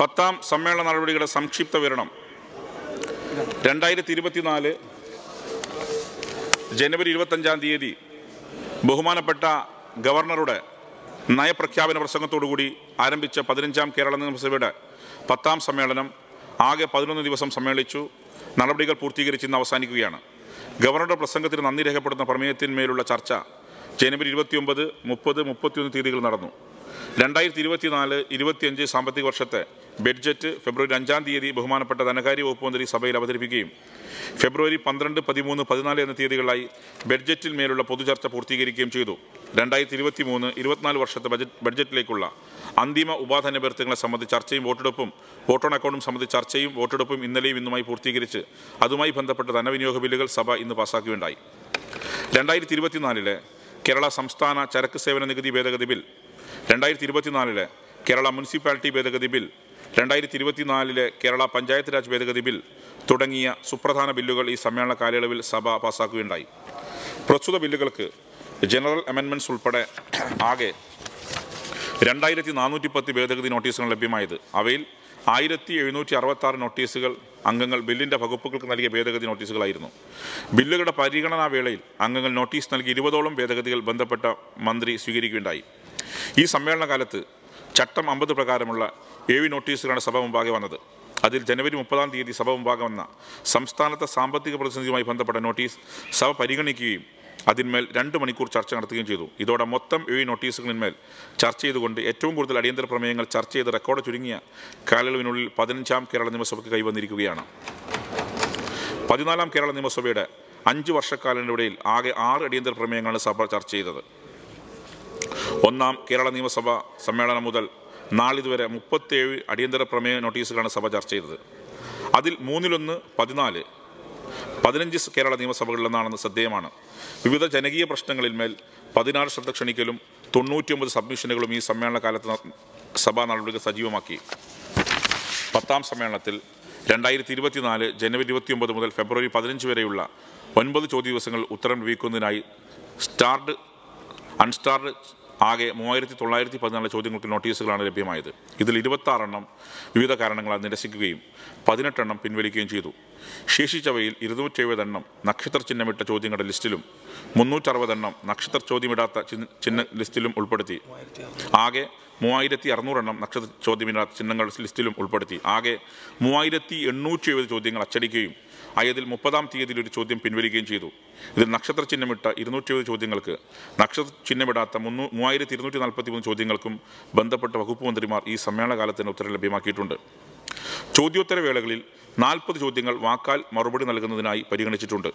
പത്താം സമ്മേളന നടപടികളുടെ സംക്ഷിപ്ത വിവരണം രണ്ടായിരത്തി ഇരുപത്തിനാല് ജനുവരി ഇരുപത്തഞ്ചാം തീയതി ബഹുമാനപ്പെട്ട ഗവർണറുടെ നയപ്രഖ്യാപന പ്രസംഗത്തോടുകൂടി ആരംഭിച്ച പതിനഞ്ചാം കേരള നിയമസഭയുടെ പത്താം സമ്മേളനം ആകെ പതിനൊന്ന് ദിവസം സമ്മേളിച്ചു നടപടികൾ പൂർത്തീകരിച്ച് ഇന്ന് അവസാനിക്കുകയാണ് ഗവർണറുടെ പ്രസംഗത്തിന് നന്ദി രേഖപ്പെടുന്ന പ്രമേയത്തിന്മേലുള്ള ചർച്ച ജനുവരി ഇരുപത്തിയൊമ്പത് മുപ്പത് മുപ്പത്തിയൊന്ന് തീയതികൾ നടന്നു രണ്ടായിരത്തി ഇരുപത്തിനാല് ഇരുപത്തിയഞ്ച് സാമ്പത്തിക വർഷത്തെ ബഡ്ജറ്റ് ഫെബ്രുവരി അഞ്ചാം തീയതി ബഹുമാനപ്പെട്ട ധനകാര്യ വകുപ്പ് മന്ത്രി സഭയിൽ അവതരിപ്പിക്കുകയും ഫെബ്രുവരി പന്ത്രണ്ട് പതിമൂന്ന് പതിനാല് എന്ന തീയതികളായി ബഡ്ജറ്റിൽ മേലുള്ള പൊതുചർച്ച പൂർത്തീകരിക്കുകയും ചെയ്തു രണ്ടായിരത്തി ഇരുപത്തി മൂന്ന് ഇരുപത്തിനാല് വർഷത്തെ ബജറ്റ് ബഡ്ജറ്റിലേക്കുള്ള അന്തിമ ഉപാധന അഭ്യർത്ഥികളെ സംബന്ധിച്ച് ചർച്ചയും വോട്ടെടുപ്പും വോട്ടോൺ അക്കൗണ്ടും സംബന്ധിച്ച് ചർച്ചയും വോട്ടെടുപ്പും ഇന്നലെയും ഇന്നുമായി പൂർത്തീകരിച്ച് അതുമായി ബന്ധപ്പെട്ട ധനവിനിയോഗ ബില്ലുകൾ സഭ ഇന്ന് പാസാക്കുകയുണ്ടായി രണ്ടായിരത്തി ഇരുപത്തിനാലിലെ കേരള സംസ്ഥാന ചരക്ക് സേവന നികുതി ഭേദഗതി ബിൽ രണ്ടായിരത്തി ഇരുപത്തിനാലിലെ കേരള മുനിസിപ്പാലിറ്റി ഭേദഗതി ബിൽ രണ്ടായിരത്തി ഇരുപത്തിനാലിലെ കേരള പഞ്ചായത്ത് രാജ് ഭേദഗതി ബിൽ തുടങ്ങിയ സുപ്രധാന ബില്ലുകൾ ഈ സമ്മേളന കാലയളവിൽ സഭ പാസാക്കുകയുണ്ടായി പ്രസ്തുത ബില്ലുകൾക്ക് ജനറൽ അമെൻമെൻറ്റ്സ് ഉൾപ്പെടെ ആകെ രണ്ടായിരത്തി നാനൂറ്റി പത്ത് ഭേദഗതി നോട്ടീസുകൾ ലഭ്യമായത് അവയിൽ ആയിരത്തി എഴുന്നൂറ്റി അറുപത്താറ് നോട്ടീസുകൾ അംഗങ്ങൾ ബില്ലിൻ്റെ വകുപ്പുകൾക്ക് നൽകിയ ഭേദഗതി നോട്ടീസുകളായിരുന്നു ബില്ലുകളുടെ പരിഗണനാ വേളയിൽ അംഗങ്ങൾ നോട്ടീസ് നൽകി ഇരുപതോളം ഭേദഗതികൾ ബന്ധപ്പെട്ട മന്ത്രി സ്വീകരിക്കുകയുണ്ടായി ഈ സമ്മേളനകാലത്ത് ചട്ടം അമ്പത് പ്രകാരമുള്ള ഏഴ് നോട്ടീസുകളാണ് സഭ മുമ്പാകെ വന്നത് അതിൽ ജനുവരി മുപ്പതാം തീയതി സഭ മുമ്പാകെ വന്ന സംസ്ഥാനത്തെ സാമ്പത്തിക പ്രതിസന്ധിയുമായി ബന്ധപ്പെട്ട നോട്ടീസ് സഭ പരിഗണിക്കുകയും അതിന്മേൽ രണ്ട് മണിക്കൂർ ചർച്ച നടത്തുകയും ചെയ്തു ഇതോടെ മൊത്തം ഏഴ് നോട്ടീസുകളിന്മേൽ ചർച്ച ചെയ്തുകൊണ്ട് ഏറ്റവും കൂടുതൽ അടിയന്തര പ്രമേയങ്ങൾ ചർച്ച ചെയ്ത് റെക്കോർഡ് ചുരുങ്ങിയ കാലയളവിനുള്ളിൽ പതിനഞ്ചാം കേരള നിയമസഭയ്ക്ക് കൈവന്നിരിക്കുകയാണ് പതിനാലാം കേരള നിയമസഭയുടെ അഞ്ച് വർഷക്കാലനിടയിൽ ആകെ ആറ് അടിയന്തര പ്രമേയങ്ങളാണ് സഭ ചർച്ച ചെയ്തത് ഒന്നാം കേരള നിയമസഭ സമ്മേളനം മുതൽ നാളിതുവരെ മുപ്പത്തേഴ് അടിയന്തര പ്രമേയ നോട്ടീസുകളാണ് സഭ ചർച്ച ചെയ്തത് അതിൽ മൂന്നിലൊന്ന് പതിനാല് പതിനഞ്ച് കേരള നിയമസഭകളിലെന്നാണെന്ന് ശ്രദ്ധേയമാണ് വിവിധ ജനകീയ പ്രശ്നങ്ങളിന്മേൽ പതിനാറ് ശ്രദ്ധ ക്ഷണിക്കലും തൊണ്ണൂറ്റിയൊമ്പത് സബ്മിഷനുകളും ഈ സമ്മേളന കാലത്ത് സഭാ നടപടികൾ സജീവമാക്കി പത്താം സമ്മേളനത്തിൽ രണ്ടായിരത്തി ഇരുപത്തിനാല് ജനുവരി ഇരുപത്തിയൊമ്പത് മുതൽ ഫെബ്രുവരി പതിനഞ്ച് വരെയുള്ള ഒൻപത് ചോദ്യ ദിവസങ്ങൾ ഉത്തരം ലഭിക്കുന്നതിനായി സ്റ്റാർഡ് അൺസ്റ്റാർഡ് ആകെ മൂവായിരത്തി തൊള്ളായിരത്തി പതിനാല് ചോദ്യങ്ങൾക്ക് നോട്ടീസുകളാണ് ലഭ്യമായത് ഇതിൽ ഇരുപത്താറെണ്ണം വിവിധ കാരണങ്ങളാൽ നിരസിക്കുകയും പതിനെട്ടെണ്ണം പിൻവലിക്കുകയും ചെയ്തു ശേഷിച്ചവയിൽ ഇരുന്നൂറ്റി എഴുപതെണ്ണം നക്ഷത്ര ചിഹ്നമിട്ട ചോദ്യങ്ങളുടെ ലിസ്റ്റിലും മുന്നൂറ്ററുപതെണ്ണം നക്ഷത്ര ചോദ്യമിടാത്ത ചിഹ്ന ലിസ്റ്റിലും ഉൾപ്പെടുത്തി ആകെ മൂവായിരത്തി അറുന്നൂറെണ്ണം നക്ഷത്ര ചോദ്യമിടാത്ത ചിഹ്നങ്ങളുടെ ലിസ്റ്റിലും ഉൾപ്പെടുത്തി ആകെ മൂവായിരത്തി എണ്ണൂറ്റി എഴുപത് ചോദ്യങ്ങൾ അച്ചടിക്കുകയും അയതിൽ മുപ്പതാം തീയതിയിൽ ഒരു ചോദ്യം പിൻവലിക്കുകയും ചെയ്തു ഇതിൽ നക്ഷത്ര ചിഹ്നമിട്ട ഇരുന്നൂറ്റി എഴുപത് ചോദ്യങ്ങൾക്ക് നക്ഷത്ര ചിഹ്നമിടാത്ത മുന്നൂ മൂവായിരത്തി ഇരുന്നൂറ്റി നാൽപ്പത്തി മൂന്ന് ചോദ്യങ്ങൾക്കും ബന്ധപ്പെട്ട വകുപ്പ് മന്ത്രിമാർ ഈ സമ്മേളന കാലത്തിന് ഉത്തരം ലഭ്യമാക്കിയിട്ടുണ്ട് ചോദ്യോത്തരവേളകളിൽ നാൽപ്പത് ചോദ്യങ്ങൾ വാക്കാൽ മറുപടി നൽകുന്നതിനായി പരിഗണിച്ചിട്ടുണ്ട്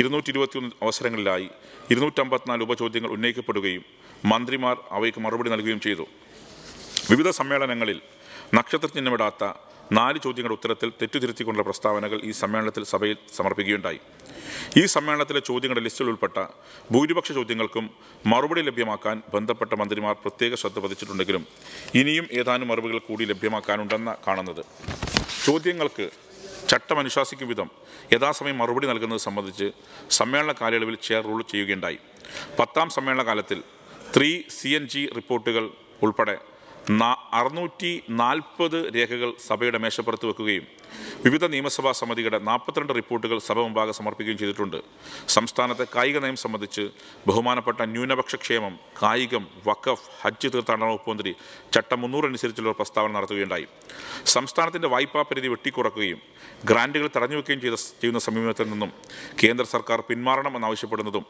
ഇരുന്നൂറ്റി ഇരുപത്തിയൊന്ന് അവസരങ്ങളിലായി ഇരുന്നൂറ്റമ്പത്തിനാല് ഉപചോദ്യങ്ങൾ ഉന്നയിക്കപ്പെടുകയും മന്ത്രിമാർ അവയ്ക്ക് മറുപടി നൽകുകയും ചെയ്തു വിവിധ സമ്മേളനങ്ങളിൽ നക്ഷത്രചിഹ്നമിടാത്ത നാല് ചോദ്യങ്ങളുടെ ഉത്തരത്തിൽ തെറ്റുതിരുത്തിക്കൊണ്ടുള്ള പ്രസ്താവനകൾ ഈ സമ്മേളനത്തിൽ സഭയിൽ സമർപ്പിക്കുകയുണ്ടായി ഈ സമ്മേളനത്തിലെ ചോദ്യങ്ങളുടെ ലിസ്റ്റിൽ ഉൾപ്പെട്ട ഭൂരിപക്ഷ ചോദ്യങ്ങൾക്കും മറുപടി ലഭ്യമാക്കാൻ ബന്ധപ്പെട്ട മന്ത്രിമാർ പ്രത്യേക ശ്രദ്ധ പതിച്ചിട്ടുണ്ടെങ്കിലും ഇനിയും ഏതാനും മറുപടികൾ കൂടി ലഭ്യമാക്കാനുണ്ടെന്ന കാണുന്നത് ചോദ്യങ്ങൾക്ക് ചട്ടം അനുശാസിക്കും വിധം യഥാസമയം മറുപടി നൽകുന്നത് സംബന്ധിച്ച് സമ്മേളന കാലയളവിൽ ചെയർ റൂൾ ചെയ്യുകയുണ്ടായി പത്താം സമ്മേളന കാലത്തിൽ ത്രീ സി എൻ ജി റിപ്പോർട്ടുകൾ ഉൾപ്പെടെ അറുന്നൂറ്റി നാൽപ്പത് രേഖകൾ സഭയുടെ മേശപ്പുറത്ത് വെക്കുകയും വിവിധ നിയമസഭാ സമിതികളുടെ നാൽപ്പത്തിരണ്ട് റിപ്പോർട്ടുകൾ സഭ മുമ്പാകെ സമർപ്പിക്കുകയും ചെയ്തിട്ടുണ്ട് സംസ്ഥാനത്തെ കായിക നയം സംബന്ധിച്ച് ബഹുമാനപ്പെട്ട ന്യൂനപക്ഷ ക്ഷേമം കായികം വഖഫ് ഹജ്ജ് തീർത്ഥാടന വകുപ്പ് മന്ത്രി ചട്ടം മുന്നൂറനുസരിച്ചുള്ള അനുസരിച്ചുള്ള പ്രസ്താവന നടത്തുകയുണ്ടായി സംസ്ഥാനത്തിൻ്റെ വായ്പാ പരിധി വെട്ടിക്കുറക്കുകയും ഗ്രാൻറ്റുകൾ തടഞ്ഞുവെക്കുകയും ചെയ്ത ചെയ്യുന്ന സമീപനത്തിൽ നിന്നും കേന്ദ്ര സർക്കാർ പിന്മാറണമെന്നാവശ്യപ്പെടുന്നതും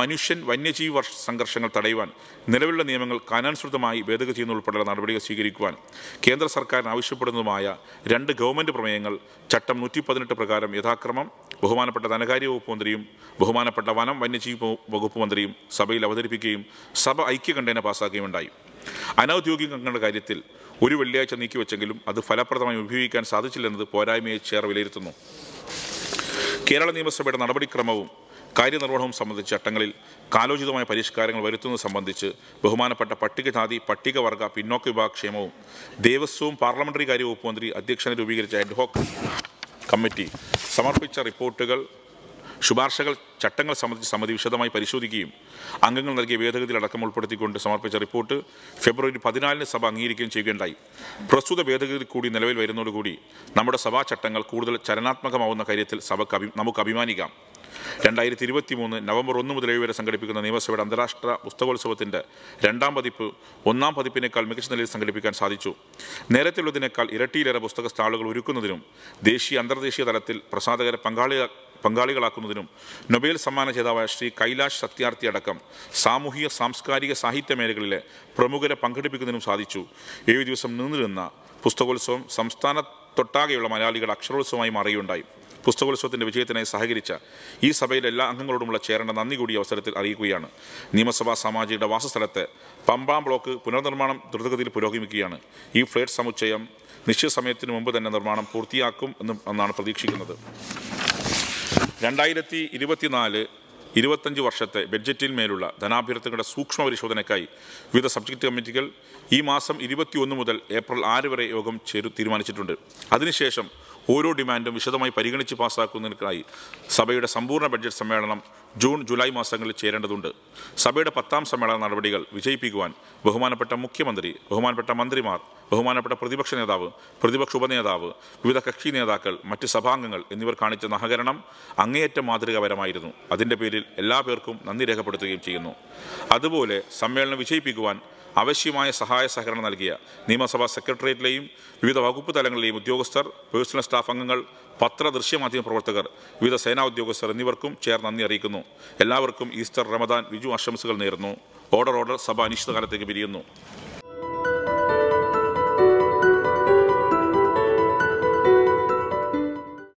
മനുഷ്യൻ വന്യജീവി സംഘർഷങ്ങൾ തടയുവാൻ നിലവിലുള്ള നിയമങ്ങൾ കാനാനുസൃതമായി ഭേദഗതി ചെയ്യുന്ന ഉൾപ്പെടെയുള്ള നടപടികൾ സ്വീകരിക്കുവാൻ കേന്ദ്ര സർക്കാരിന് ആവശ്യപ്പെടുന്നതുമായ രണ്ട് ഗവൺമെൻറ് പ്രമേയങ്ങൾ നിയമങ്ങൾ ചട്ടം നൂറ്റി പതിനെട്ട് പ്രകാരം യഥാക്രമം ബഹുമാനപ്പെട്ട ധനകാര്യ വകുപ്പ് മന്ത്രിയും ബഹുമാനപ്പെട്ട വനം വന്യജീവി വകുപ്പ് മന്ത്രിയും സഭയിൽ അവതരിപ്പിക്കുകയും സഭ ഐക്യകണ്ഠേന പാസ്സാക്കുകയും ഉണ്ടായി അനൗദ്യോഗികങ്ങളുടെ കാര്യത്തിൽ ഒരു വെള്ളിയാഴ്ച നീക്കിവെച്ചെങ്കിലും അത് ഫലപ്രദമായി ഉപയോഗിക്കാൻ സാധിച്ചില്ലെന്നത് പോരായ്മയെ ചേർ വിലയിരുത്തുന്നു കേരള നിയമസഭയുടെ നടപടിക്രമവും കാര്യനിർവഹണവും സംബന്ധിച്ച ചട്ടങ്ങളിൽ കാലോചിതമായ പരിഷ്കാരങ്ങൾ വരുത്തുന്നത് സംബന്ധിച്ച് ബഹുമാനപ്പെട്ട പട്ടികജാതി പട്ടികവർഗ പിന്നോക്ക ക്ഷേമവും ദേവസ്വവും പാർലമെന്ററി കാര്യ വകുപ്പ് മന്ത്രി അധ്യക്ഷനെ രൂപീകരിച്ച അഡ്ഹോക്ക് കമ്മിറ്റി സമർപ്പിച്ച റിപ്പോർട്ടുകൾ ശുപാർശകൾ ചട്ടങ്ങൾ സംബന്ധിച്ച് സമിതി വിശദമായി പരിശോധിക്കുകയും അംഗങ്ങൾ നൽകിയ അടക്കം ഉൾപ്പെടുത്തിക്കൊണ്ട് സമർപ്പിച്ച റിപ്പോർട്ട് ഫെബ്രുവരി പതിനാലിന് സഭ അംഗീകരിക്കുകയും ചെയ്യുകയുണ്ടായി പ്രസ്തുത ഭേദഗതി കൂടി നിലവിൽ വരുന്നതോടുകൂടി നമ്മുടെ സഭാ ചട്ടങ്ങൾ കൂടുതൽ ചലനാത്മകമാവുന്ന കാര്യത്തിൽ സഭക്ക് നമുക്ക് അഭിമാനിക്കാം രണ്ടായിരത്തി ഇരുപത്തി മൂന്ന് നവംബർ ഒന്ന് മുതൽ ഏഴ് വരെ സംഘടിപ്പിക്കുന്ന നിയമസഭയുടെ അന്താരാഷ്ട്ര പുസ്തകോത്സവത്തിൻ്റെ രണ്ടാം പതിപ്പ് ഒന്നാം പതിപ്പിനേക്കാൾ മികച്ച നിലയിൽ സംഘടിപ്പിക്കാൻ സാധിച്ചു നേരത്തെയുള്ളതിനേക്കാൾ ഇരട്ടിയിലേറെ പുസ്തക സ്റ്റാളുകൾ ഒരുക്കുന്നതിനും ദേശീയ അന്തർദേശീയ തലത്തിൽ പ്രസാധകരെ പങ്കാളി പങ്കാളികളാക്കുന്നതിനും നൊബേൽ സമ്മാന ജേതാവായ ശ്രീ കൈലാഷ് സത്യാർത്ഥി അടക്കം സാമൂഹിക സാംസ്കാരിക സാഹിത്യ മേഖലകളിലെ പ്രമുഖരെ പങ്കെടുപ്പിക്കുന്നതിനും സാധിച്ചു ഏഴു ദിവസം നീണ്ടുനിന്ന പുസ്തകോത്സവം സംസ്ഥാന തൊട്ടാകെയുള്ള മലയാളികൾ അക്ഷരോത്സവമായി മാറുകയുണ്ടായി പുസ്തകോത്സവത്തിൻ്റെ വിജയത്തിനായി സഹകരിച്ച ഈ സഭയിലെ എല്ലാ അംഗങ്ങളോടുമുള്ള ചേരേണ്ട നന്ദി കൂടി അവസരത്തിൽ അറിയിക്കുകയാണ് നിയമസഭാ സമാജിയുടെ വാസസ്ഥലത്ത് പമ്പാം ബ്ലോക്ക് പുനർനിർമ്മാണം ദ്രുതഗതിയിൽ പുരോഗമിക്കുകയാണ് ഈ ഫ്ലേറ്റ് സമുച്ചയം നിശ്ചിത സമയത്തിന് മുമ്പ് തന്നെ നിർമ്മാണം പൂർത്തിയാക്കും എന്നും എന്നാണ് പ്രതീക്ഷിക്കുന്നത് രണ്ടായിരത്തി ഇരുപത്തിനാല് ഇരുപത്തഞ്ച് വർഷത്തെ ബഡ്ജറ്റിന്മേലുള്ള ധനാഭ്യർത്ഥനയുടെ സൂക്ഷ്മ പരിശോധനയ്ക്കായി വിവിധ സബ്ജക്റ്റ് കമ്മിറ്റികൾ ഈ മാസം ഇരുപത്തിയൊന്ന് മുതൽ ഏപ്രിൽ ആറ് വരെ യോഗം ചേരു തീരുമാനിച്ചിട്ടുണ്ട് അതിനുശേഷം ഓരോ ഡിമാൻഡും വിശദമായി പരിഗണിച്ച് പാസ്സാക്കുന്നതിനായി സഭയുടെ സമ്പൂർണ്ണ ബഡ്ജറ്റ് സമ്മേളനം ജൂൺ ജൂലൈ മാസങ്ങളിൽ ചേരേണ്ടതുണ്ട് സഭയുടെ പത്താം സമ്മേളന നടപടികൾ വിജയിപ്പിക്കുവാൻ ബഹുമാനപ്പെട്ട മുഖ്യമന്ത്രി ബഹുമാനപ്പെട്ട മന്ത്രിമാർ ബഹുമാനപ്പെട്ട പ്രതിപക്ഷ നേതാവ് പ്രതിപക്ഷ ഉപനേതാവ് വിവിധ കക്ഷി നേതാക്കൾ മറ്റ് സഭാംഗങ്ങൾ എന്നിവർ കാണിച്ച സഹകരണം അങ്ങേയറ്റം മാതൃകാപരമായിരുന്നു അതിൻ്റെ പേരിൽ എല്ലാ പേർക്കും നന്ദി രേഖപ്പെടുത്തുകയും ചെയ്യുന്നു അതുപോലെ സമ്മേളനം വിജയിപ്പിക്കുവാൻ ആവശ്യമായ സഹായ സഹകരണം നൽകിയ നിയമസഭാ സെക്രട്ടേറിയറ്റിലെയും വിവിധ വകുപ്പ് തലങ്ങളിലെയും ഉദ്യോഗസ്ഥർ പേഴ്സണൽ സ്റ്റാഫ് അംഗങ്ങൾ പത്ര ദൃശ്യമാധ്യമ പ്രവർത്തകർ വിവിധ സേനാ ഉദ്യോഗസ്ഥർ എന്നിവർക്കും ചേർ നന്ദി അറിയിക്കുന്നു എല്ലാവർക്കും ഈസ്റ്റർ റമദാൻ വിജു ആശംസകൾ നേർന്നു ഓർഡർ ഓർഡർ സഭ അനിശ്ചിതകാലത്തേക്ക് പിരിയുന്നു